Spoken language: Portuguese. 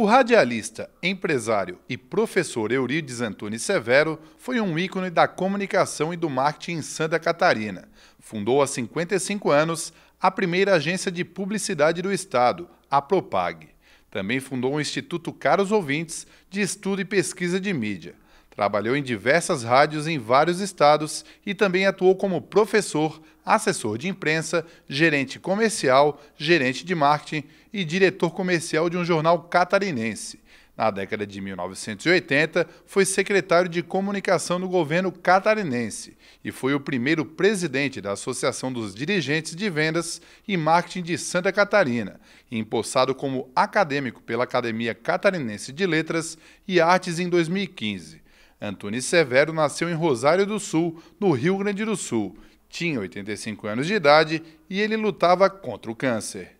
O radialista, empresário e professor Eurides Antunes Severo foi um ícone da comunicação e do marketing em Santa Catarina. Fundou há 55 anos a primeira agência de publicidade do estado, a Propag. Também fundou o Instituto Caros Ouvintes de Estudo e Pesquisa de Mídia. Trabalhou em diversas rádios em vários estados e também atuou como professor assessor de imprensa, gerente comercial, gerente de marketing e diretor comercial de um jornal catarinense. Na década de 1980, foi secretário de comunicação do governo catarinense e foi o primeiro presidente da Associação dos Dirigentes de Vendas e Marketing de Santa Catarina, empossado como acadêmico pela Academia Catarinense de Letras e Artes em 2015. Antônio Severo nasceu em Rosário do Sul, no Rio Grande do Sul. Tinha 85 anos de idade e ele lutava contra o câncer.